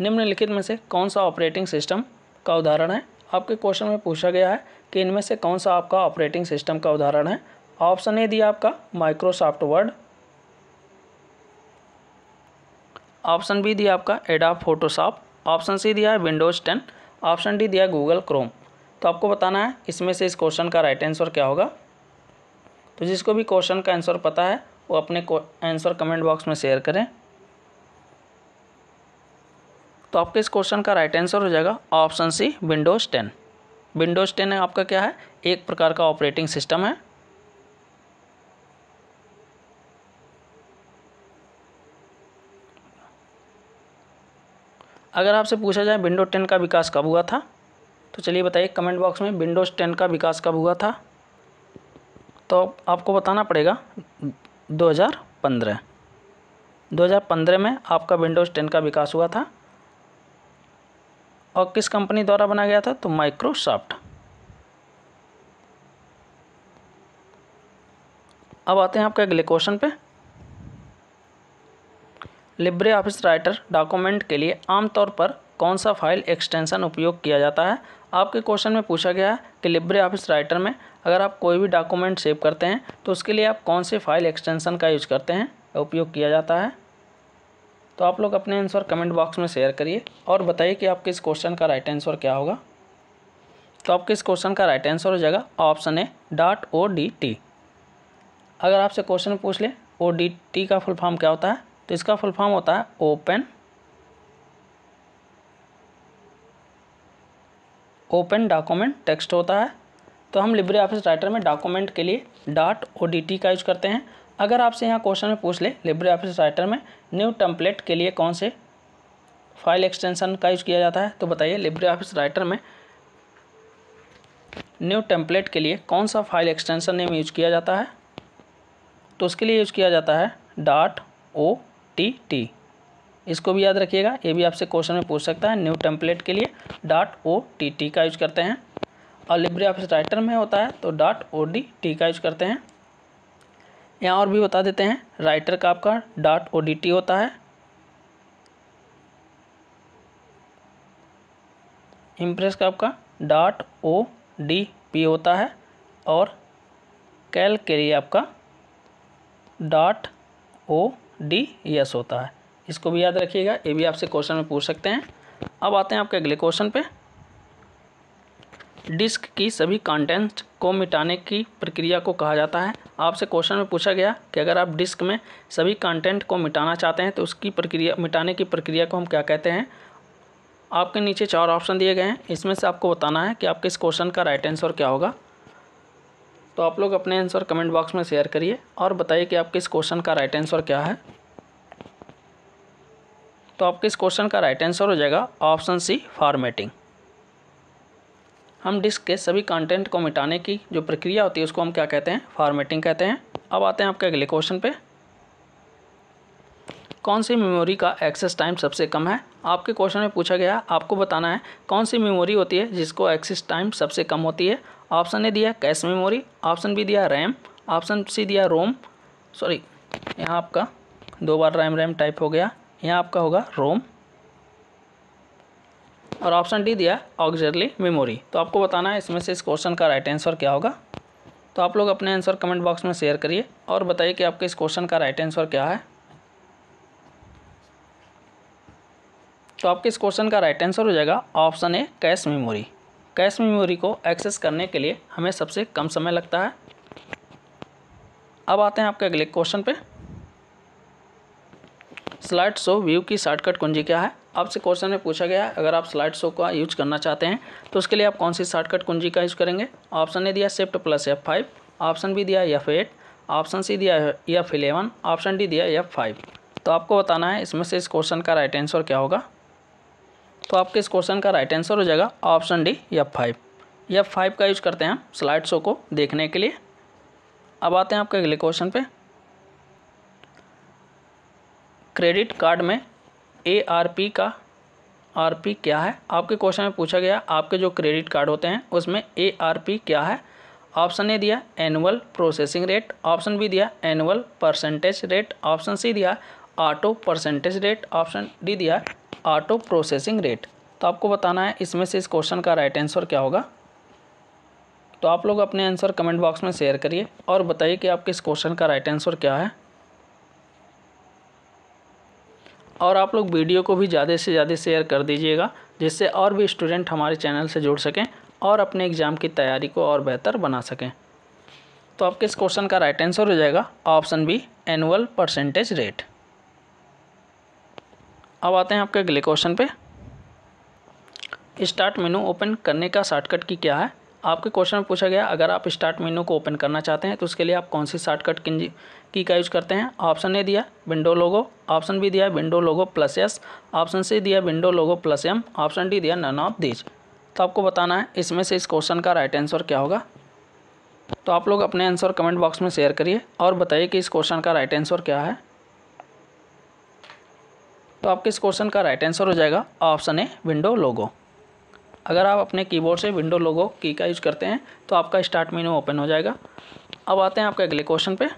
निम्नलिखित में से कौन सा ऑपरेटिंग सिस्टम का उदाहरण है आपके क्वेश्चन में पूछा गया है कि इनमें से कौन सा आपका ऑपरेटिंग सिस्टम का उदाहरण है ऑप्शन ए दिया आपका माइक्रोसॉफ्ट वर्ड ऑप्शन बी दिया आपका एडा फोटोशॉप ऑप्शन सी दिया है विंडोज़ टेन ऑप्शन डी दिया गूगल क्रोम तो आपको बताना है इसमें से इस क्वेश्चन का राइट आंसर क्या होगा तो जिसको भी क्वेश्चन का आंसर पता है वो अपने आंसर कमेंट बॉक्स में शेयर करें तो आपके इस क्वेश्चन का राइट आंसर हो जाएगा option C Windows ten Windows ten आपका क्या है एक प्रकार का ऑपरेटिंग सिस्टम है अगर आपसे पूछा जाए विंडो टेन का विकास कब हुआ था तो चलिए बताइए कमेंट बॉक्स में विंडोज़ टेन का विकास कब हुआ था तो आपको बताना पड़ेगा 2015 2015 में आपका विंडोज़ टेन का विकास हुआ था और किस कंपनी द्वारा बनाया गया था तो माइक्रोसॉफ्ट अब आते हैं आपके अगले क्वेश्चन पर लिब्रे ऑफिस राइटर डॉक्यूमेंट के लिए आमतौर पर कौन सा फाइल एक्सटेंशन उपयोग किया जाता है आपके क्वेश्चन में पूछा गया है कि लिब्रे ऑफिस राइटर में अगर आप कोई भी डॉक्यूमेंट सेव करते हैं तो उसके लिए आप कौन से फाइल एक्सटेंशन का यूज करते हैं उपयोग किया जाता है तो आप लोग अपने आंसर कमेंट बॉक्स में शेयर करिए और बताइए कि आपके इस क्वेश्चन का राइट आंसर क्या होगा तो आपके इस क्वेश्चन का राइट आंसर हो जाएगा option A dot O D T अगर आपसे क्वेश्चन पूछ ले ओ डी टी का फुल फॉर्म क्या होता है तो इसका फुल फॉर्म होता है ओपन ओपन डॉक्यूमेंट टेक्स्ट होता है तो हम लिब्रे ऑफिस राइटर में डॉक्यूमेंट के लिए डॉट ओ का यूज करते हैं अगर आपसे यहाँ क्वेश्चन में पूछ ले लिब्रे ऑफिस राइटर में न्यू टेम्पलेट के लिए कौन से फाइल एक्सटेंशन का यूज किया जाता है तो बताइए लिब्रे ऑफिस राइटर में न्यू टेम्पलेट के लिए कौन सा फाइल एक्सटेंशन नेम यूज किया जाता है तो उसके लिए यूज किया जाता है डॉट ओ टी टी इसको भी याद रखिएगा ये भी आपसे क्वेश्चन में पूछ सकता है न्यू टेम्पलेट के लिए डॉट ओ टी टी का यूज करते हैं और लिब्रे ऑफिस राइटर में होता है तो डॉट ओ डी टी का यूज करते हैं यहाँ और भी बता देते हैं राइटर का आपका डॉट ओ डी टी होता है इम्प्रेस का आपका डॉट ओ डी पी होता है और कैल के लिए आपका डॉट ओ डी यस होता है इसको भी याद रखिएगा ये भी आपसे क्वेश्चन में पूछ सकते हैं अब आते हैं आपके अगले क्वेश्चन पे डिस्क की सभी कंटेंट को मिटाने की प्रक्रिया को कहा जाता है आपसे क्वेश्चन में पूछा गया कि अगर आप डिस्क में सभी कंटेंट को मिटाना चाहते हैं तो उसकी प्रक्रिया मिटाने की प्रक्रिया को हम क्या कहते हैं आपके नीचे चार ऑप्शन दिए गए हैं इसमें से आपको बताना है कि आपके इस क्वेश्चन का राइट आंसर क्या होगा तो आप लोग अपने आंसर कमेंट बॉक्स में शेयर करिए और बताइए कि आपके इस क्वेश्चन का राइट आंसर क्या है तो आपके इस क्वेश्चन का राइट आंसर हो जाएगा ऑप्शन सी फॉर्मेटिंग हम डिस्क के सभी कंटेंट को मिटाने की जो प्रक्रिया होती है उसको हम क्या कहते हैं फॉर्मेटिंग कहते हैं अब आते हैं आपके अगले क्वेश्चन पे कौन सी मेमोरी का एक्सेस टाइम सबसे कम है आपके क्वेश्चन में पूछा गया आपको बताना है कौन सी मेमोरी होती है जिसको एक्सेस टाइम सबसे कम होती है ऑप्शन ए दिया कैश मेमोरी ऑप्शन बी दिया रैम ऑप्शन सी दिया रोम सॉरी यहाँ आपका दो बार रैम रैम टाइप हो गया यहाँ आपका होगा रोम और ऑप्शन डी दिया ऑक्जरली मेमोरी तो आपको बताना है इसमें से इस क्वेश्चन का राइट आंसर क्या होगा तो आप लोग अपने आंसर कमेंट बॉक्स में शेयर करिए और बताइए कि आपके इस क्वेश्चन का राइट आंसर क्या है तो आपके इस क्वेश्चन का राइट आंसर हो जाएगा option A cache memory cache memory को एक्सेस करने के लिए हमें सबसे कम समय लगता है अब आते हैं आपके अगले क्वेश्चन पे स्लाइड शो व्यू की शॉर्टकट कुंजी क्या है आपसे क्वेश्चन में पूछा गया है अगर आप स्लाइड शो का यूज करना चाहते हैं तो उसके लिए आप कौन सी शॉर्टकट कुंजी का यूज करेंगे ऑप्शन ने दिया shift plus F five option B दिया एफ एट ऑप्शन सी दिया एफ इलेवन ऑप्शन डी दिया एफ फाइव तो आपको बताना है इसमें से इस क्वेश्चन का राइट आंसर क्या होगा तो आपके इस क्वेश्चन का राइट आंसर हो जाएगा ऑप्शन डी या फाइव या फाइव का यूज करते हैं हम स्लाइड शो को देखने के लिए अब आते हैं आपके अगले क्वेश्चन पे क्रेडिट कार्ड में ए आर पी का आर पी क्या है आपके क्वेश्चन में पूछा गया आपके जो क्रेडिट कार्ड होते हैं उसमें ए आर पी क्या है ऑप्शन ए दिया annual processing rate option B दिया annual percentage rate option C दिया auto percentage rate option D दिया ऑटो प्रोसेसिंग रेट तो आपको बताना है इसमें से इस क्वेश्चन का राइट आंसर क्या होगा तो आप लोग अपने आंसर कमेंट बॉक्स में शेयर करिए और बताइए कि आपके इस क्वेश्चन का राइट आंसर क्या है और आप लोग वीडियो को भी ज़्यादा से ज़्यादा शेयर कर दीजिएगा जिससे और भी स्टूडेंट हमारे चैनल से जुड़ सकें और अपने एग्ज़ाम की तैयारी को और बेहतर बना सकें तो आपके इस क्वेश्चन का राइट आंसर हो जाएगा option B annual percentage rate अब आते हैं आपके अगले क्वेश्चन पे स्टार्ट मेनू ओपन करने का शॉर्टकट की क्या है आपके क्वेश्चन में पूछा गया अगर आप स्टार्ट मेनू को ओपन करना चाहते हैं तो उसके लिए आप कौन सी शॉर्टकट की का यूज़ करते हैं ऑप्शन ए दिया विंडो लोगो ऑप्शन बी दिया window logo plus S option C दिया window logo plus M option D दिया नन ऑफ दीज तो आपको बताना है इसमें से इस क्वेश्चन का राइट आंसर क्या होगा तो आप लोग अपने आंसर कमेंट बॉक्स में शेयर करिए और बताइए कि इस क्वेश्चन का राइट आंसर क्या है तो आपके इस क्वेश्चन का राइट आंसर हो जाएगा ऑप्शन ए विंडो लोगो अगर आप अपने कीबोर्ड से विंडो लोगो की का यूज़ करते हैं तो आपका स्टार्ट मेनू ओपन हो जाएगा अब आते हैं आपके अगले क्वेश्चन पे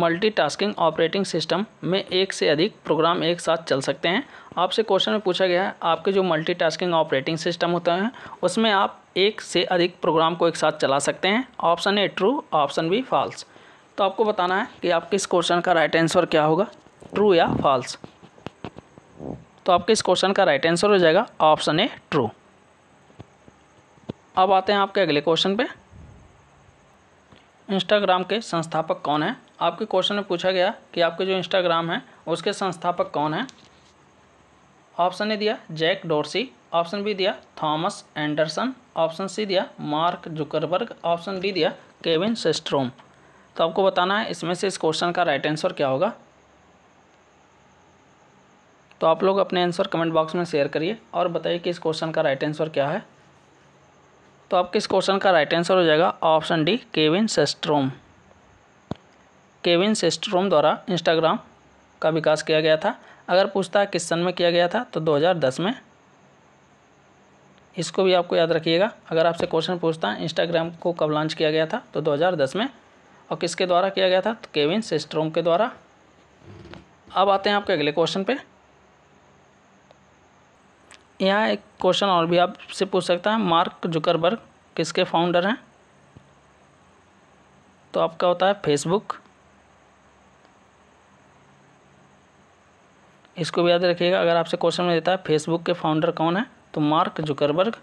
मल्टीटास्किंग ऑपरेटिंग सिस्टम में एक से अधिक प्रोग्राम एक साथ चल सकते हैं आपसे क्वेश्चन में पूछा गया है आपके जो मल्टीटास्किंग ऑपरेटिंग सिस्टम होता है उसमें आप एक से अधिक प्रोग्राम को एक साथ चला सकते हैं option A true option B false तो आपको बताना है कि आपके इस क्वेश्चन का राइट आंसर क्या होगा ट्रू या फॉल्स तो आपके इस क्वेश्चन का राइट आंसर हो जाएगा ऑप्शन ए ट्रू अब आते हैं आपके अगले क्वेश्चन पे इंस्टाग्राम के संस्थापक कौन हैं आपके क्वेश्चन में पूछा गया कि आपके जो इंस्टाग्राम है उसके संस्थापक कौन हैं ऑप्शन ए दिया जैक डोरसी ऑप्शन बी दिया थॉमस एंडरसन ऑप्शन सी दिया मार्क जुकरबर्ग ऑप्शन डी दिया केविन सेस्ट्रोम तो आपको बताना है इसमें से इस क्वेश्चन का राइट आंसर क्या होगा तो आप लोग अपने आंसर कमेंट बॉक्स में शेयर करिए और बताइए कि इस क्वेश्चन का राइट आंसर क्या है तो आपके इस क्वेश्चन का राइट आंसर हो जाएगा option D Kevin Systrom Kevin Systrom द्वारा इंस्टाग्राम का विकास किया गया था अगर पूछता है किस सन में किया गया था तो 2010 में इसको भी आपको याद रखिएगा अगर आपसे क्वेश्चन पूछता है इंस्टाग्राम को कब लॉन्च किया गया था तो 2010 में और किसके द्वारा किया गया था तो केविन सेस्ट्रोम के द्वारा अब आते हैं आपके अगले क्वेश्चन पर यहाँ एक क्वेश्चन और भी आपसे पूछ सकता है मार्क जुकरबर्ग किसके फाउंडर हैं तो आपका होता है फेसबुक इसको भी याद रखिएगा अगर आपसे क्वेश्चन में देता है फेसबुक के फाउंडर कौन है तो मार्क जुकरबर्ग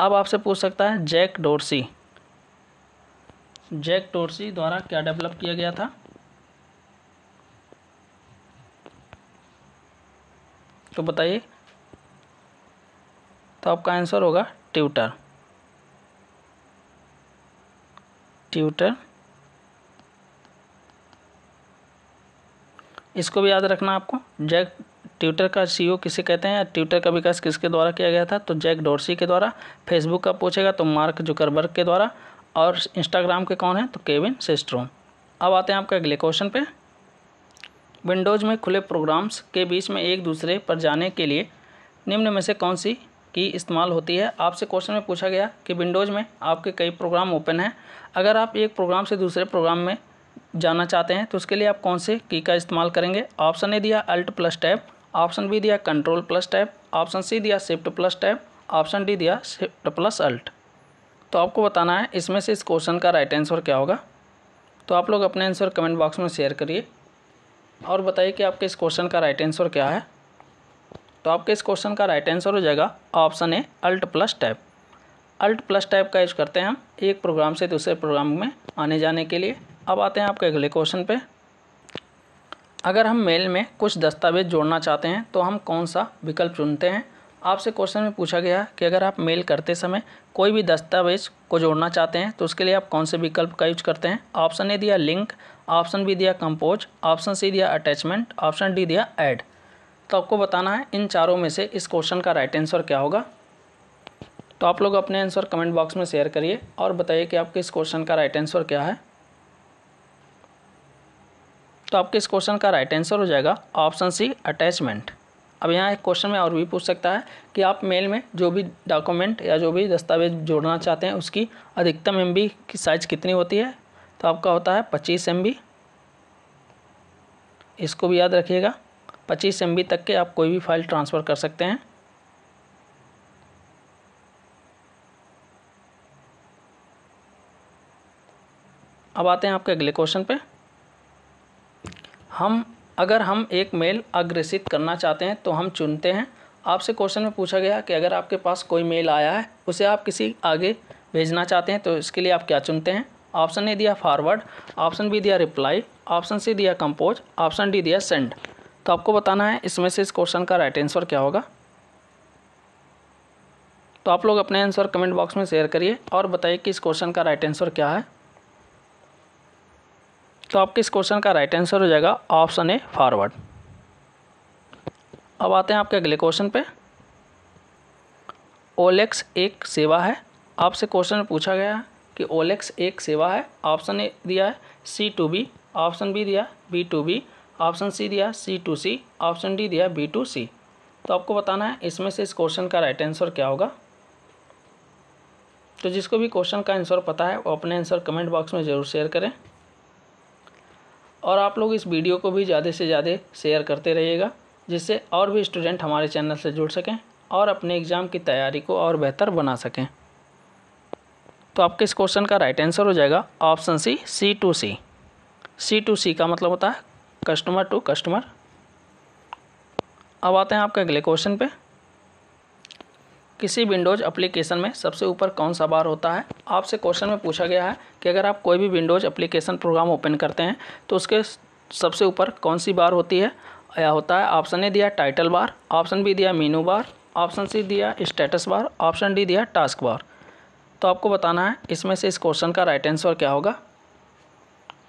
अब आपसे पूछ सकता है जैक डोरसी जैक टोर्सी द्वारा क्या डेवलप किया गया था तो बताइए तो आपका आंसर होगा ट्यूटर ट्यूटर इसको भी याद रखना आपको जैक ट्विटर का सीईओ किसे कहते हैं या ट्विटर का विकास किसके द्वारा किया गया था तो जैक डोरसी के द्वारा फेसबुक का पूछेगा तो मार्क जुकरबर्ग के द्वारा और इंस्टाग्राम के कौन है तो केविन सिस्ट्रोम अब आते हैं आपका अगले क्वेश्चन पे विंडोज़ में खुले प्रोग्राम्स के बीच में एक दूसरे पर जाने के लिए निम्न में से कौन सी की इस्तेमाल होती है आपसे क्वेश्चन में पूछा गया कि विंडोज़ में आपके कई प्रोग्राम ओपन हैं अगर आप एक प्रोग्राम से दूसरे प्रोग्राम में जाना चाहते हैं तो उसके लिए आप कौन से की का इस्तेमाल करेंगे ऑप्शन ए दिया alt plus tab option B दिया control plus tab option C दिया shift plus tab option D दिया शिफ्ट प्लस अल्ट तो आपको बताना है इसमें से इस क्वेश्चन का राइट आंसर क्या होगा तो आप लोग अपने आंसर कमेंट बॉक्स में शेयर करिए और बताइए कि आपके इस क्वेश्चन का राइट आंसर क्या है तो आपके इस क्वेश्चन का राइट आंसर हो जाएगा option A alt plus tab alt plus tab का यूज करते हैं हम एक प्रोग्राम से दूसरे प्रोग्राम में आने जाने के लिए अब आते हैं आपके अगले क्वेश्चन पे अगर हम मेल में कुछ दस्तावेज जोड़ना चाहते हैं तो हम कौन सा विकल्प चुनते हैं आपसे क्वेश्चन में पूछा गया कि अगर आप मेल करते समय कोई भी दस्तावेज को जोड़ना चाहते हैं तो उसके लिए आप कौन से विकल्प का यूज करते हैं ऑप्शन ए दिया लिंक ऑप्शन बी दिया कंपोज ऑप्शन सी दिया अटैचमेंट ऑप्शन डी दिया ऐड तो आपको बताना है इन चारों में से इस क्वेश्चन का राइट आंसर क्या होगा तो आप लोग अपने आंसर कमेंट बॉक्स में शेयर करिए और बताइए कि आपके इस क्वेश्चन का राइट आंसर क्या है तो आपके इस क्वेश्चन का राइट आंसर हो जाएगा ऑप्शन सी अटैचमेंट अब यहाँ एक क्वेश्चन में और भी पूछ सकता है कि आप मेल में जो भी डॉक्यूमेंट या जो भी दस्तावेज जोड़ना चाहते हैं उसकी अधिकतम एम की साइज़ कितनी होती है तो आपका होता है पच्चीस एम इसको भी याद रखिएगा पच्चीस एम तक के आप कोई भी फाइल ट्रांसफ़र कर सकते हैं अब आते हैं आपके अगले क्वेश्चन पे हम अगर हम एक मेल अग्रेषित करना चाहते हैं तो हम चुनते हैं आपसे क्वेश्चन में पूछा गया कि अगर आपके पास कोई मेल आया है उसे आप किसी आगे भेजना चाहते हैं तो इसके लिए आप क्या चुनते हैं ऑप्शन ए दिया फॉरवर्ड ऑप्शन बी दिया रिप्लाई ऑप्शन सी दिया कंपोज ऑप्शन डी दिया सेंड तो आपको बताना है इसमें से इस क्वेश्चन का राइट आंसर क्या होगा तो आप लोग अपने आंसर कमेंट बॉक्स में शेयर करिए और बताइए कि इस क्वेश्चन का राइट आंसर क्या है तो आपके इस क्वेश्चन का राइट आंसर हो जाएगा ऑप्शन ए फॉरवर्ड अब आते हैं आपके अगले क्वेश्चन पे ओलेक्स एक सेवा है आपसे क्वेश्चन पूछा गया है कि ओलेक्स एक सेवा है ऑप्शन ए दिया है C to B option B दिया B to B option C दिया C to C option D दिया बी टू सी तो आपको बताना है इसमें से इस क्वेश्चन का राइट आंसर क्या होगा तो जिसको भी क्वेश्चन का आंसर पता है वो अपने आंसर कमेंट बॉक्स में ज़रूर शेयर करें और आप लोग इस वीडियो को भी ज़्यादा से ज़्यादा शेयर करते रहिएगा जिससे और भी स्टूडेंट हमारे चैनल से जुड़ सकें और अपने एग्ज़ाम की तैयारी को और बेहतर बना सकें तो आपके इस क्वेश्चन का राइट आंसर हो जाएगा option C C to C C to C का मतलब होता है कस्टमर टू कस्टमर अब आते हैं आपके अगले क्वेश्चन पे किसी विंडोज़ एप्लीकेशन में सबसे ऊपर कौन सा बार होता है आपसे क्वेश्चन में पूछा गया है कि अगर आप कोई भी विंडोज़ एप्लीकेशन प्रोग्राम ओपन करते हैं तो उसके सबसे ऊपर कौन सी बार होती है या होता है ऑप्शन ए दिया टाइटल बार ऑप्शन बी दिया मीनू बार ऑप्शन सी दिया स्टेटस बार ऑप्शन डी दिया टास्क बार तो आपको बताना है इसमें से इस क्वेश्चन का राइट आंसर क्या होगा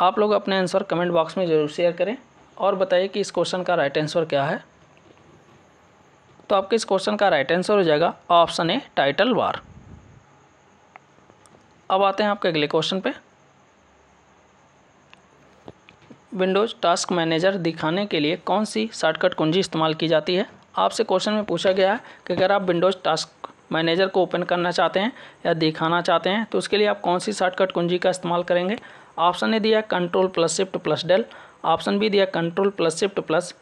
आप लोग अपने आंसर कमेंट बॉक्स में ज़रूर शेयर करें और बताइए कि इस क्वेश्चन का राइट आंसर क्या है तो आपके इस क्वेश्चन का राइट आंसर हो जाएगा ऑप्शन ए टाइटल वार अब आते हैं आपके अगले क्वेश्चन पे विंडोज टास्क मैनेजर दिखाने के लिए कौन सी शॉर्टकट कुंजी इस्तेमाल की जाती है आपसे क्वेश्चन में पूछा गया है कि अगर आप विंडोज टास्क मैनेजर को ओपन करना चाहते हैं या दिखाना चाहते हैं तो उसके लिए आप कौन सी शॉर्टकट कुंजी का इस्तेमाल करेंगे ऑप्शन ए दिया control plus shift plus del option B दिया control plus shift plus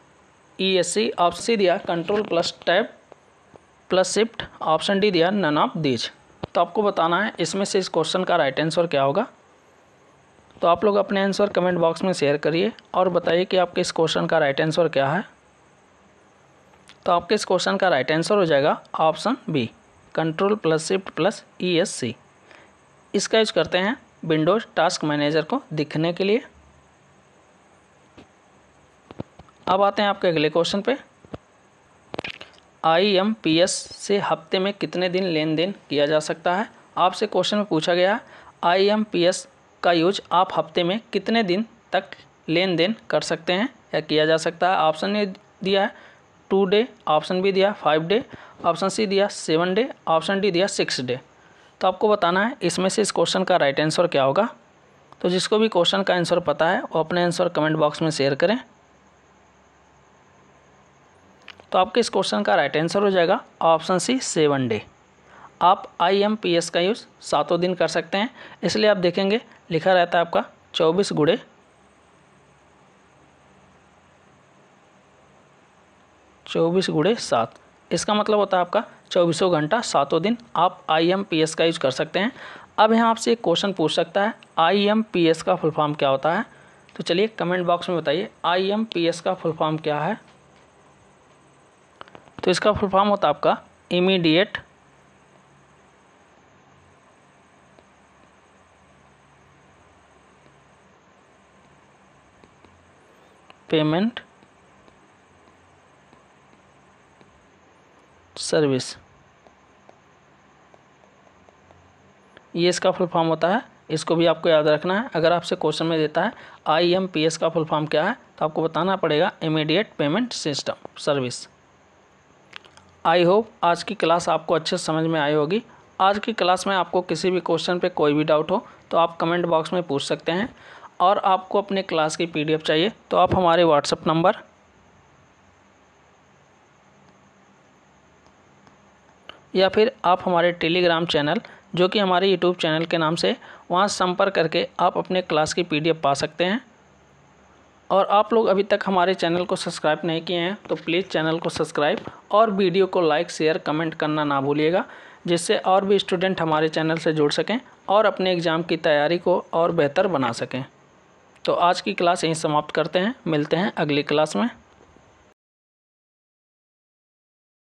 E S C option C दिया control plus tab plus shift option D दिया नन ऑफ दीज तो आपको बताना है इसमें से इस क्वेश्चन का राइट आंसर क्या होगा तो आप लोग अपने आंसर कमेंट बॉक्स में शेयर करिए और बताइए कि आपके इस क्वेश्चन का राइट आंसर क्या है तो आपके इस क्वेश्चन का राइट आंसर हो जाएगा option B control plus shift plus E S C इसका यूज करते हैं विंडोज टास्क मैनेजर को दिखने के लिए अब आते हैं आपके अगले क्वेश्चन पे आई एम पी एस से हफ्ते में कितने दिन लेन देन किया जा सकता है आपसे क्वेश्चन में पूछा गया आई एम पी एस का यूज आप हफ्ते में कितने दिन तक लेन देन कर सकते हैं या किया जा सकता है ऑप्शन दिया है टू डे ऑप्शन भी दिया फाइव डे ऑप्शन सी दिया सेवन डे ऑप्शन डी दिया सिक्स डे तो आपको बताना है इसमें से इस क्वेश्चन का राइट आंसर क्या होगा तो जिसको भी क्वेश्चन का आंसर पता है वो अपने आंसर कमेंट बॉक्स में शेयर करें तो आपके इस क्वेश्चन का राइट आंसर हो जाएगा ऑप्शन सी सेवन डे आप आई एम पी एस का यूज़ सातों दिन कर सकते हैं इसलिए आप देखेंगे लिखा रहता है आपका चौबीस गुड़े चौबीस गुड़े सात इसका मतलब होता है आपका चौबीसों घंटा सातों दिन आप आई एम पी एस का यूज कर सकते हैं अब यहाँ आपसे एक क्वेश्चन पूछ सकता है आई एम पी एस का फुल फॉर्म क्या होता है तो चलिए कमेंट बॉक्स में बताइए आई एम पी एस का फुल फॉर्म क्या है तो इसका फुल फॉर्म होता है आपका इमीडिएट पेमेंट सर्विस ये इसका फुल फॉर्म होता है इसको भी आपको याद रखना है अगर आपसे क्वेश्चन में देता है आई एम पी एस का फुल फॉर्म क्या है तो आपको बताना पड़ेगा immediate payment system service I hope आज की क्लास आपको अच्छे समझ में आई होगी आज की क्लास में आपको किसी भी क्वेश्चन पे कोई भी डाउट हो तो आप कमेंट बॉक्स में पूछ सकते हैं और आपको अपने क्लास की पीडीएफ चाहिए तो आप हमारे व्हाट्सअप नंबर या फिर आप हमारे टेलीग्राम चैनल जो कि हमारे यूट्यूब चैनल के नाम से वहाँ संपर्क करके आप अपने क्लास की पी पा सकते हैं और आप लोग अभी तक हमारे चैनल को सब्सक्राइब नहीं किए हैं तो प्लीज़ चैनल को सब्सक्राइब और वीडियो को लाइक शेयर कमेंट करना ना भूलिएगा जिससे और भी स्टूडेंट हमारे चैनल से जुड़ सकें और अपने एग्ज़ाम की तैयारी को और बेहतर बना सकें तो आज की क्लास यहीं समाप्त करते हैं मिलते हैं अगली क्लास में